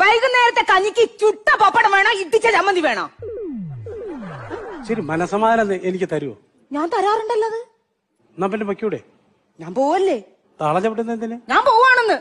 വൈകുന്നേരത്തെ കഞ്ഞിക്ക് ചുട്ട പപ്പടം വേണോ ഇടിച്ച ചമ്മന്തി വേണോ ശരി മനസമാധാനം എനിക്ക് തരുമോ ഞാൻ തരാറുണ്ടല്ലോ അത് എന്നാ പിന്നെ വയ്ക്കൂടെ ഞാൻ പോവല്ലേ താളം ചവിട്ടുന്ന ഞാൻ പോവാണെന്ന്